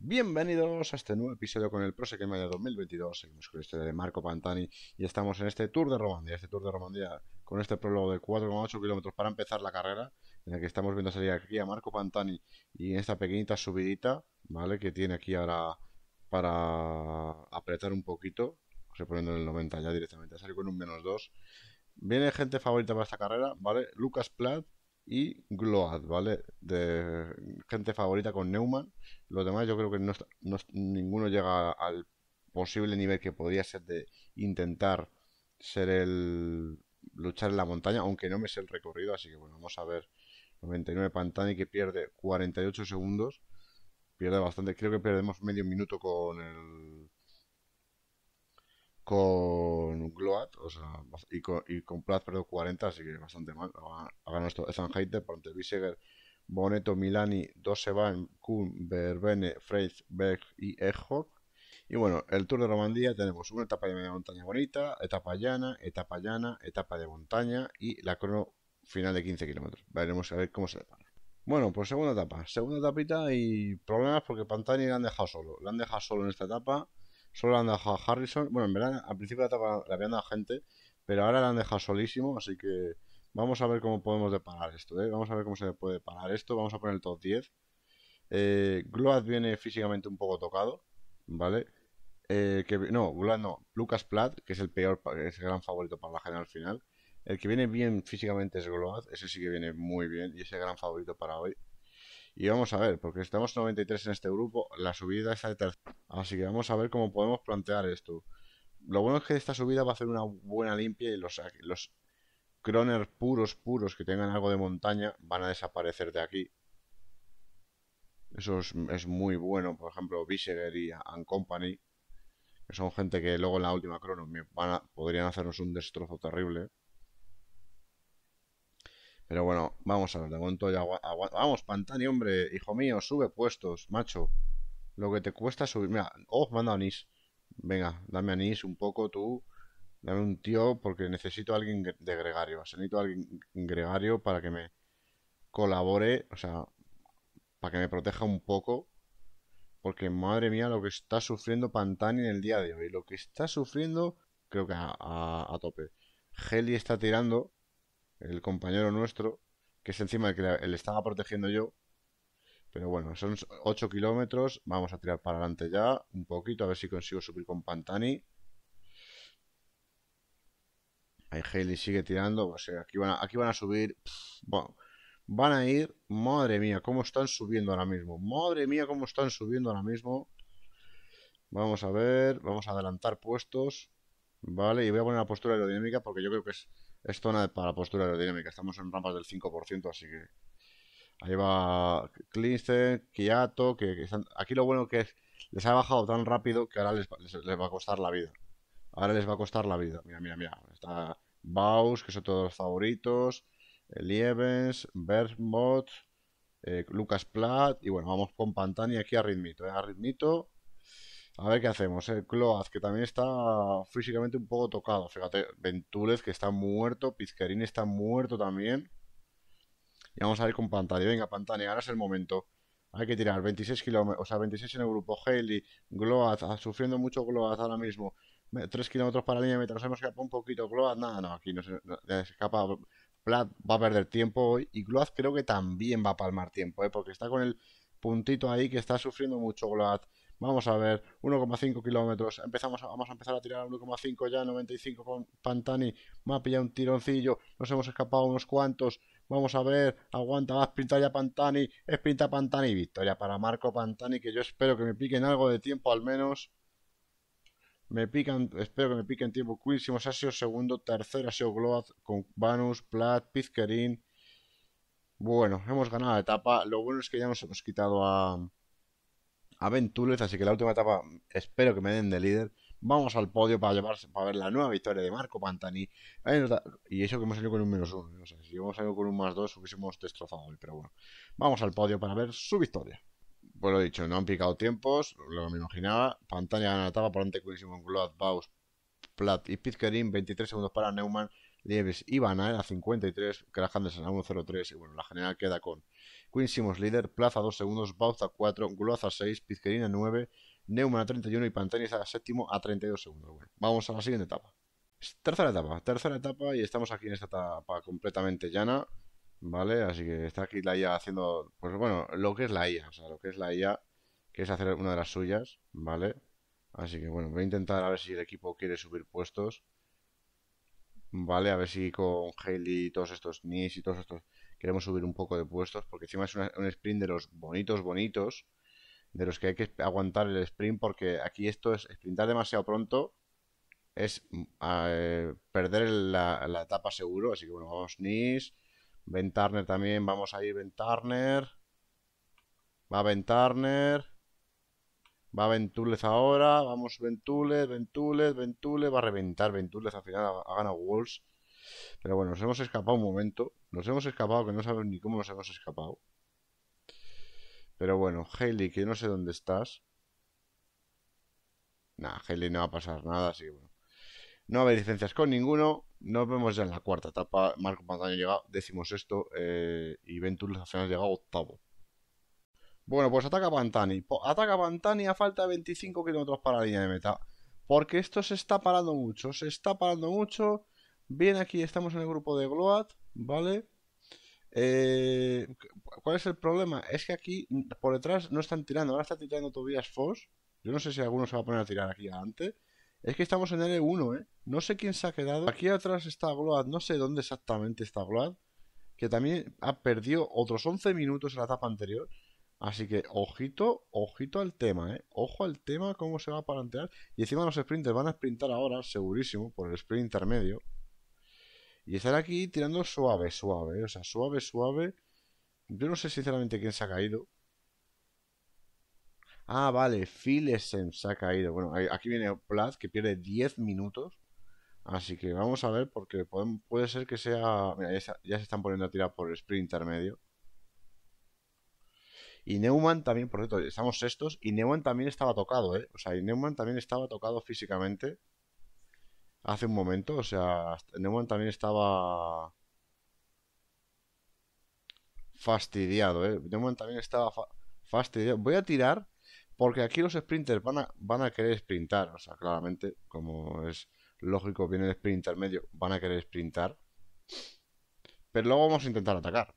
Bienvenidos a este nuevo episodio con el Prose de 2022. Seguimos con de Marco Pantani y estamos en este Tour de Romandía. Este Tour de Romandía con este prólogo de 4,8 kilómetros para empezar la carrera, en el que estamos viendo salir aquí a Marco Pantani y en esta pequeñita subidita, ¿vale? Que tiene aquí ahora para apretar un poquito. Se poniendo en el 90 ya directamente. salir con un menos 2. Viene gente favorita para esta carrera, ¿vale? Lucas Platt, y Gload, ¿vale? De gente favorita con Neumann. Los demás yo creo que no, ninguno llega al posible nivel que podría ser de intentar ser el luchar en la montaña, aunque no me sé el recorrido, así que bueno, vamos a ver 99 Pantani que pierde 48 segundos, pierde bastante, creo que perdemos medio minuto con el con Gloat o sea, y con, y con Plath 40, así que bastante mal. Ha ganado esto Ethan Heiter, Ponte Boneto, Milani, Dosevan, Kuhn, Verbene, Freiz, Berg y Ejok. Y bueno, el Tour de Romandía tenemos una etapa de media montaña bonita, etapa llana, etapa llana, etapa de montaña y la crono final de 15 kilómetros. Veremos a ver cómo se depara. Bueno, pues segunda etapa. Segunda etapita y problemas porque Pantani la han dejado solo. la han dejado solo en esta etapa Solo le han dejado a Harrison. Bueno, en verdad, al principio la habían dado a gente, pero ahora la han dejado solísimo, así que vamos a ver cómo podemos deparar esto, ¿eh? Vamos a ver cómo se puede parar esto. Vamos a poner el top 10. Eh, Gload viene físicamente un poco tocado, ¿vale? Eh, que, no, Gload no. Lucas Platt, que es el peor, es el gran favorito para la general final. El que viene bien físicamente es Gload, ese sí que viene muy bien y es el gran favorito para hoy. Y vamos a ver, porque estamos 93 en este grupo, la subida está de tercera, Así que vamos a ver cómo podemos plantear esto. Lo bueno es que esta subida va a hacer una buena limpia y los, los croner puros, puros que tengan algo de montaña van a desaparecer de aquí. Eso es, muy bueno, por ejemplo, Biseger y and Company, que son gente que luego en la última crono van podrían hacernos un destrozo terrible. Pero bueno, vamos a ver, de momento ya Vamos, Pantani, hombre, hijo mío, sube puestos, macho. Lo que te cuesta subir. Mira, oh, manda anís. Venga, dame anís un poco tú. Dame un tío, porque necesito a alguien de gregario. necesito a alguien gregario para que me colabore, o sea, para que me proteja un poco. Porque madre mía, lo que está sufriendo Pantani en el día de hoy. Lo que está sufriendo, creo que a, a tope. Heli está tirando el compañero nuestro, que es encima el que le estaba protegiendo yo. Pero bueno, son 8 kilómetros, vamos a tirar para adelante ya, un poquito, a ver si consigo subir con Pantani. Ahí Haley sigue tirando, o sea, aquí van a, subir, bueno, van a ir, madre mía, cómo están subiendo ahora mismo, madre mía, cómo están subiendo ahora mismo. Vamos a ver, vamos a adelantar puestos, ¿vale? Y voy a poner la postura aerodinámica porque yo creo que es es para postura aerodinámica. Estamos en rampas del 5%, así que. Ahí va Klinsten, Kiato, que, Aquí lo bueno que es, les ha bajado tan rápido que ahora les, va a costar la vida. Ahora les va a costar la vida. Mira, mira, mira. Está Baus, que son todos los favoritos. Lievens, Bermot, eh, Lucas Platt. Y bueno, vamos con Pantani aquí a ritmito. Eh, a ritmito. A ver qué hacemos. El eh. Cloaz, que también está físicamente un poco tocado. Fíjate, Ventules, que está muerto. Pizcarín está muerto también. Y vamos a ir con Pantani. Venga, Pantani, ahora es el momento. Hay que tirar 26 kilómetros, o sea, 26 en el grupo. Haley, Gloaz, ah, sufriendo mucho Gloaz ahora mismo. 3 kilómetros para la línea de meta, nos hemos escapado un poquito. Gloaz, nada, no, aquí nos escapa. Plat va a perder tiempo hoy. Y Gloaz creo que también va a palmar tiempo, ¿eh? porque está con el puntito ahí que está sufriendo mucho Gloaz. Vamos a ver, 1,5 kilómetros. Empezamos, vamos a empezar a tirar a 1,5 ya, 95 con Pantani. Me ha pillado un tironcillo. Nos hemos escapado unos cuantos. Vamos a ver, aguanta, va a sprintar ya Pantani. Sprinta Pantani. Victoria para Marco Pantani, que yo espero que me piquen algo de tiempo al menos. Me pican, espero que me piquen tiempo. Cuísimos ha segundo, tercero ha sido con Vanus, Plat, Pizquerín. Bueno, hemos ganado la etapa. Lo bueno es que ya nos hemos quitado a, a así que la última etapa mm, espero que me den de líder. Vamos al podio para llevarse, para ver la nueva victoria de Marco Pantani. Y eso que hemos salido con un menos uno. si hubiéramos salido con un más dos hubiésemos destrozado hoy, pero bueno. Vamos al podio para ver su victoria. Pues lo dicho, no han picado tiempos, lo que me imaginaba. Pantani gana la etapa por ante con Baus, Platt y Pitkerin. 23 segundos para Neumann, Lieves y en a 53, 1 a 3 y bueno, la general queda con Queen líder, Plaza 2 segundos, Bauza 4, Gloza 6, Pizquerina 9, Neumann a 31 y a séptimo a 32 segundos. Bueno, vamos a la siguiente etapa. Tercera etapa, tercera etapa y estamos aquí en esta etapa completamente llana, ¿vale? Así que está aquí la IA haciendo, pues bueno, lo que es la IA, o sea, lo que es la IA, que es hacer una de las suyas, ¿vale? Así que bueno, voy a intentar a ver si el equipo quiere subir puestos. Vale, a ver si con Haley y todos estos Nis y todos estos queremos subir un poco de puestos, porque encima es un sprint de los bonitos, bonitos, de los que hay que aguantar el sprint, porque aquí esto es sprintar demasiado pronto, es mm, eh, perder la, etapa seguro, así que bueno, vamos Nis, Ventarner también, vamos a ir Ben va Ventarner, va Ventules ahora, vamos Ventules, Ventules, Ventules, va a reventar Ventules, al final, ha ganado Wolves pero bueno, nos hemos escapado un momento. Nos hemos escapado, que no sabemos ni cómo nos hemos escapado. Pero bueno, Haley, que no sé dónde estás. Nah, Haley no va a pasar nada, así que bueno. No va haber licencias con ninguno. Nos vemos ya en la cuarta etapa. Marco Pantani llega decimos esto, eh, y Ventur al final llega octavo. Bueno, pues ataca Pantani. Ataca Pantani a falta de 25 kilómetros para la línea de meta. Porque esto se está parando mucho. Se está parando mucho. Bien, aquí estamos en el grupo de Gloat, ¿vale? Eh, ¿Cuál es el problema? Es que aquí por detrás no están tirando, ahora está tirando Tobias Foss. Yo no sé si alguno se va a poner a tirar aquí adelante. Es que estamos en L1, ¿eh? No sé quién se ha quedado. Aquí atrás está Gloat, no sé dónde exactamente está Gloat. Que también ha perdido otros 11 minutos en la etapa anterior. Así que ojito, ojito al tema, ¿eh? Ojo al tema, cómo se va a plantear. Y encima los sprinters van a sprintar ahora, segurísimo, por el sprint intermedio. Y están aquí tirando suave, suave. O sea, suave, suave. Yo no sé sinceramente quién se ha caído. Ah, vale, Filesen se ha caído. Bueno, aquí viene Plath que pierde 10 minutos. Así que vamos a ver porque puede ser que sea... Mira, ya se, están poniendo a tirar por el sprint intermedio. Y Neumann también, por cierto, estamos sextos. Y Neumann también estaba tocado, ¿eh? O sea, y Neumann también estaba tocado físicamente hace un momento. O sea, Neumann también estaba fastidiado. ¿eh? Neumann también estaba fastidiado. Voy a tirar porque aquí los sprinters van a, van a querer sprintar. O sea, claramente, como es lógico, viene el sprinter medio, van a querer sprintar. Pero luego vamos a intentar atacar.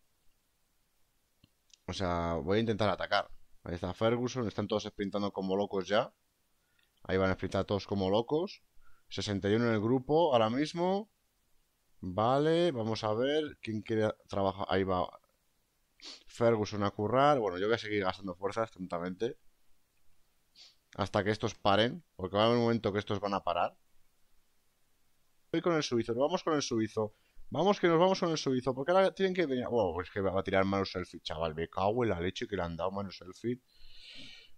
O sea, voy a intentar atacar. Ahí está Ferguson, están todos sprintando como locos ya. Ahí van a sprintar todos como locos. 61 en el grupo ahora mismo. Vale, vamos a ver quién quiere trabajar. Ahí va Ferguson a currar. Bueno, yo voy a seguir gastando fuerzas tontamente. Hasta que estos paren. Porque va a haber un momento que estos van a parar. Voy con el suizo, vamos con el suizo. Vamos que nos vamos con el suizo. Porque ahora tienen que venir. Wow, es que va a tirar mano selfie, chaval. Me cago en la leche que le han dado mano selfie.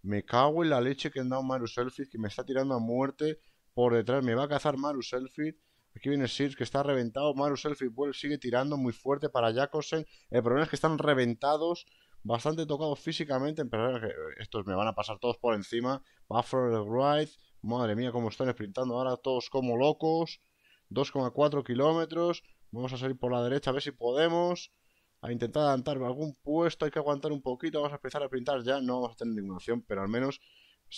Me cago en la leche que han dado mano selfie. Que me está tirando a muerte. Por detrás me va a cazar Maru Selfie. Aquí viene Sears que está reventado. Maru Selfie sigue tirando muy fuerte para Jacobsen. El problema es que están reventados, bastante tocados físicamente. Pero estos me van a pasar todos por encima. Buffalo right, Madre mía, cómo están sprintando ahora todos como locos. 2,4 kilómetros. Vamos a salir por la derecha a ver si podemos. A intentar a algún puesto. Hay que aguantar un poquito. Vamos a empezar a sprintar ya. No vamos a tener ninguna opción, pero al menos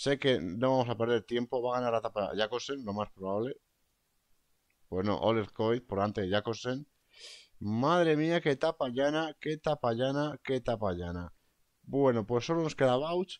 Sé que no vamos a perder tiempo. Va a ganar la etapa Jacobsen, lo más probable. Bueno, Oler por antes de Jacobsen. Madre mía, qué tapa llana, qué etapa llana, qué etapa llana. Bueno, pues solo nos queda Bouch,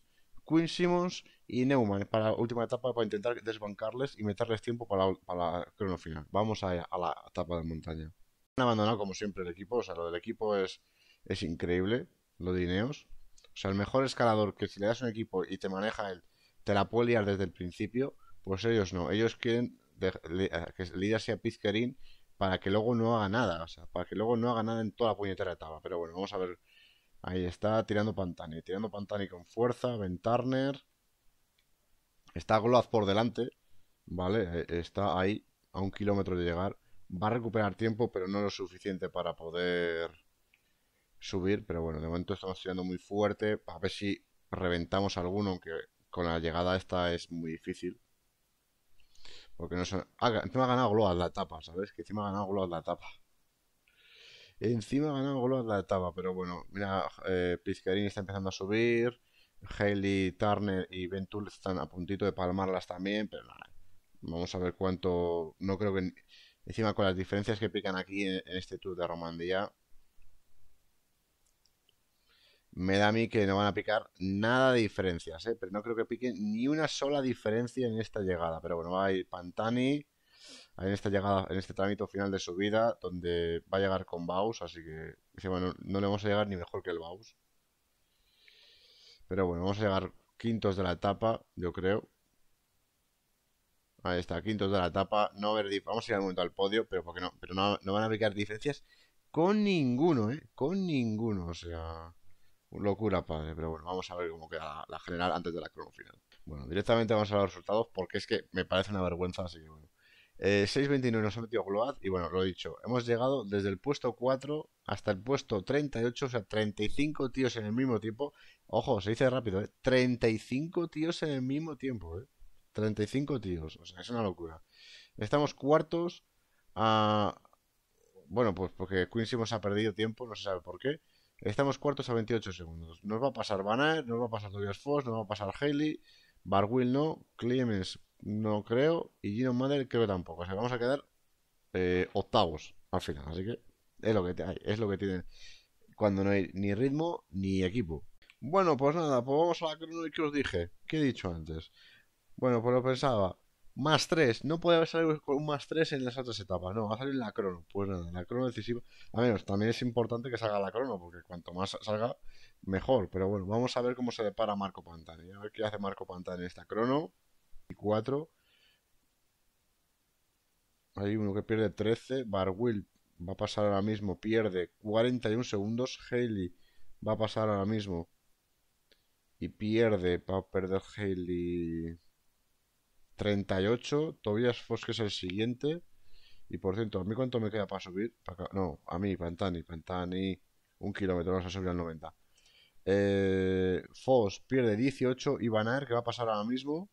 Quinn Simmons y Neumann para la última etapa para intentar desbancarles y meterles tiempo para la, crono final. Vamos a, la etapa de montaña. Han abandonado como siempre el equipo, o sea, lo del equipo es, es increíble, lo de Ineos. O sea, el mejor escalador que si le das un equipo y te maneja él te la puede desde el principio, pues ellos no. Ellos quieren que Lidia sea Pizquerín para que luego no haga nada, o sea, para que luego no haga nada en toda la puñetera etapa. Pero bueno, vamos a ver. Ahí está tirando Pantani, tirando Pantani con fuerza, Ventarner. Está Gloaz por delante, ¿vale? E-, está ahí, a un kilómetro de llegar. Va a recuperar tiempo, pero no lo suficiente para poder subir. Pero bueno, de momento estamos tirando muy fuerte. A ver si reventamos alguno, aunque con la llegada esta es muy difícil. Porque no son... Ah, encima ha ganado a la etapa, ¿sabes? Que encima ha ganado a la etapa. Encima ha ganado a la etapa, pero bueno, mira, eh, Pizcarini está empezando a subir. Haley, Turner y Ventul están a puntito de palmarlas también, pero nada. Vamos a ver cuánto. No creo que. Encima con las diferencias que pican aquí en este Tour de Romandía, me da a mí que no van a picar nada de diferencias, ¿eh? pero no creo que piquen ni una sola diferencia en esta llegada. Pero bueno, va a ir Pantani en esta llegada, en este trámite final de su vida, donde va a llegar con Baus, así que bueno, no, le vamos a llegar ni mejor que el Baus. Pero bueno, vamos a llegar quintos de la etapa, yo creo. Ahí está, quintos de la etapa, no ver vamos a ir al momento al podio, pero no, pero no, van a picar diferencias con ninguno, eh, con ninguno, o sea. Locura, padre, pero bueno, vamos a ver cómo queda la, general antes de la crono final. Bueno, directamente vamos a ver los resultados porque es que me parece una vergüenza, así que bueno. 6.29 eh, nos ha metido Gload y bueno, lo he dicho, hemos llegado desde el puesto 4 hasta el puesto 38, o sea, 35 tíos en el mismo tiempo. Ojo, se dice rápido, ¿eh? 35 tíos en el mismo tiempo, ¿eh? 35 tíos, o sea, es una locura. Estamos cuartos a... Bueno, pues porque Quincy nos ha perdido tiempo, no se sabe por qué. Estamos cuartos a 28 segundos. Nos va a pasar Banner, nos va a pasar Tobias Foss, nos va a pasar Haley, Barwill no, Clemens no creo y Gino que creo tampoco. O sea, vamos a quedar eh, octavos al final. Así que es lo que, es lo que tienen cuando no hay ni ritmo ni equipo. Bueno, pues nada, pues vamos a la que os dije. ¿Qué he dicho antes? Bueno, pues lo pensaba. Más 3, no puede haber salido con un más 3 en las otras etapas, no, va a salir en la crono. Pues nada, la crono decisiva. A menos, también es importante que salga la crono, porque cuanto más salga, mejor. Pero bueno, vamos a ver cómo se depara Marco Pantani. A ver qué hace Marco Pantani en esta crono. Y 4. Hay uno que pierde 13. Barwill va a pasar ahora mismo, pierde 41 segundos. Haley va a pasar ahora mismo y pierde, va a perder Haley 38. Tobias que es el siguiente. Y por cierto, ¿a mí cuánto me queda para subir? no, a mí, Pantani, Pantani. Un kilómetro, vamos a subir al 90. Eh, pierde 18. Y Banar, que va a pasar ahora mismo,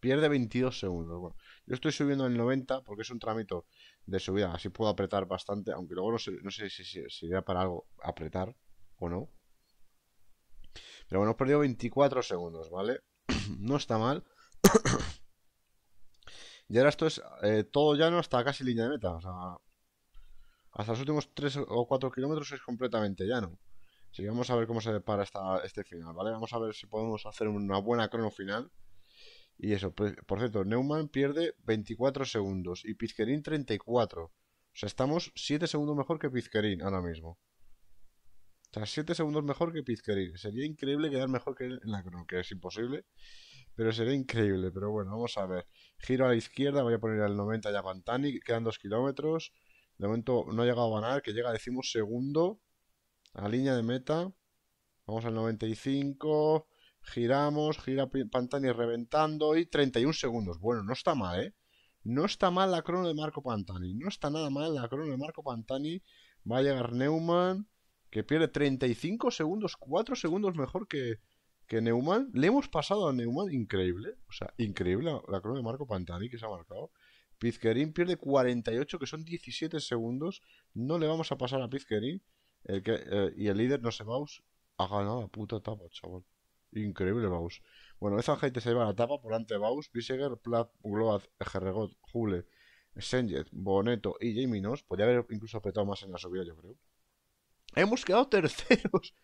pierde 22 segundos. yo estoy subiendo al 90 porque es un trámite de subida. Así puedo apretar bastante. Aunque luego no sé, si, si sería para algo apretar o no. Pero bueno, he perdido 24 segundos, ¿vale? no está mal. Y ahora esto es eh, todo llano hasta casi línea de meta. O sea, hasta los últimos 3 o 4 kilómetros es completamente llano. Así que vamos a ver cómo se depara esta, este final, ¿vale? Vamos a ver si podemos hacer una buena crono final. Y eso, pues, por cierto, Neumann pierde 24 segundos y Pizquerín 34. O sea, estamos 7 segundos mejor que Pizquerín ahora mismo. O sea, 7 segundos mejor que Pizquerín. Sería increíble quedar mejor que él en la crono, que es imposible pero sería increíble. Pero bueno, vamos a ver. Giro a la izquierda, voy a poner al 90 ya Pantani, quedan dos kilómetros. De momento no ha llegado a ganar, que llega, decimos, segundo a línea de meta. Vamos al 95, giramos, gira Pantani reventando y 31 segundos. Bueno, no está mal, ¿eh? No está mal la crono de Marco Pantani, no está nada mal la crono de Marco Pantani. Va a llegar Neumann, que pierde 35 segundos, 4 segundos mejor que, que Neumann, le hemos pasado a Neumann, increíble, o sea, increíble la, corona de Marco Pantani que se ha marcado. Pizquerín pierde 48, que son 17 segundos. No le vamos a pasar a Pizquerín. El que, eh, y el líder, no sé, Baus ha ganado la puta etapa, chaval. Increíble, Baus. Bueno, esa gente se lleva la tapa por ante Baus, Biseger, Plath, Gloaz, Jule, Senjet, Boneto y Jamie Nos. Podría haber incluso apretado más en la subida, yo creo. Hemos quedado terceros.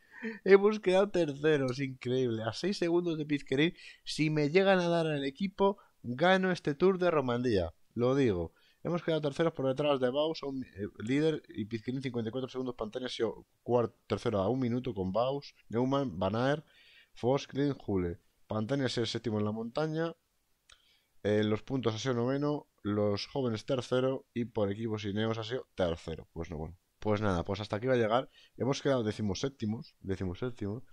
Hemos quedado terceros, increíble. A 6 segundos de Pizquerín. Si me llegan a dar al equipo, gano este Tour de Romandía. Lo digo. Hemos quedado terceros por detrás de Baus, eh, líder, y Pizquerín 54 segundos. Pantania ha sido cuarto, tercero a un minuto con Baus, Neumann, Van Aert, Foss, Green, Jule. Pantania ha sido el séptimo en la montaña. Eh, los puntos ha sido noveno, los jóvenes tercero y por equipos neos ha sido tercero. Pues no, bueno. Pues nada, pues hasta aquí va a llegar. Hemos quedado decimoséptimos, decimoséptimo.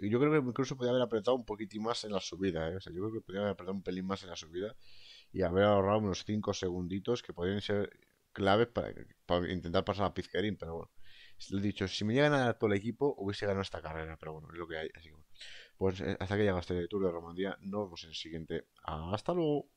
Yo creo que incluso podía haber apretado un poquitín más en la subida, ¿eh? o sea, yo creo que podía haber apretado un pelín más en la subida y haber ahorrado unos 5 segunditos que podrían ser claves para, intentar pasar a Pizquerín, pero bueno. Lo he dicho, si me llegan a todo el equipo, hubiese ganado esta carrera, pero bueno, es lo que hay. Así que bueno. Pues eh, hasta que llega este Tour de Romandía, nos vemos en el siguiente. ¡Hasta luego!